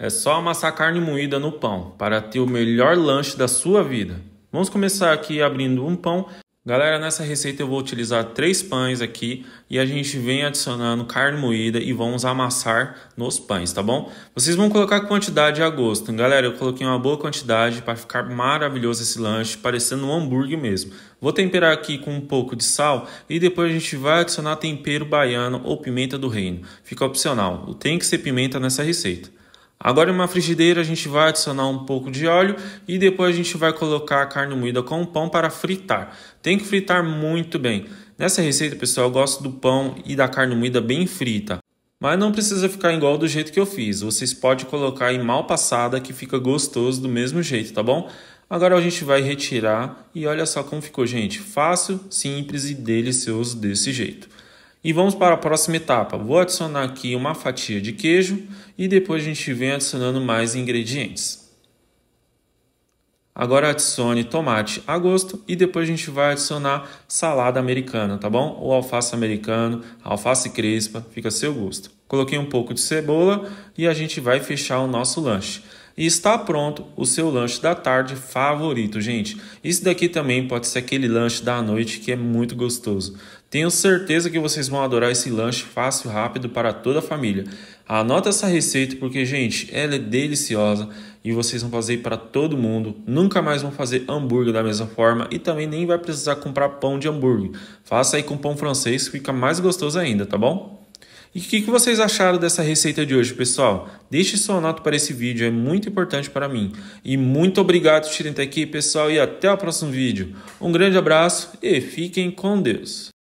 É só amassar carne moída no pão para ter o melhor lanche da sua vida. Vamos começar aqui abrindo um pão. Galera, nessa receita eu vou utilizar três pães aqui e a gente vem adicionando carne moída e vamos amassar nos pães, tá bom? Vocês vão colocar quantidade a gosto. Galera, eu coloquei uma boa quantidade para ficar maravilhoso esse lanche, parecendo um hambúrguer mesmo. Vou temperar aqui com um pouco de sal e depois a gente vai adicionar tempero baiano ou pimenta do reino. Fica opcional, tem que ser pimenta nessa receita. Agora em uma frigideira a gente vai adicionar um pouco de óleo e depois a gente vai colocar a carne moída com o pão para fritar. Tem que fritar muito bem. Nessa receita, pessoal, eu gosto do pão e da carne moída bem frita. Mas não precisa ficar igual do jeito que eu fiz. Vocês podem colocar em mal passada que fica gostoso do mesmo jeito, tá bom? Agora a gente vai retirar e olha só como ficou, gente. Fácil, simples e delicioso desse jeito. E vamos para a próxima etapa. Vou adicionar aqui uma fatia de queijo e depois a gente vem adicionando mais ingredientes. Agora adicione tomate a gosto e depois a gente vai adicionar salada americana, tá bom? Ou alface americano, alface crespa, fica a seu gosto. Coloquei um pouco de cebola e a gente vai fechar o nosso lanche e está pronto o seu lanche da tarde favorito, gente. Isso daqui também pode ser aquele lanche da noite que é muito gostoso. Tenho certeza que vocês vão adorar esse lanche fácil e rápido para toda a família. Anota essa receita porque, gente, ela é deliciosa e vocês vão fazer para todo mundo. Nunca mais vão fazer hambúrguer da mesma forma e também nem vai precisar comprar pão de hambúrguer. Faça aí com pão francês, fica mais gostoso ainda, tá bom? E o que, que, vocês acharam dessa receita de hoje, pessoal? Deixe sua nota para esse vídeo, é muito importante para mim. E muito obrigado por estarem aqui, pessoal, e até o próximo vídeo. Um grande abraço e fiquem com Deus.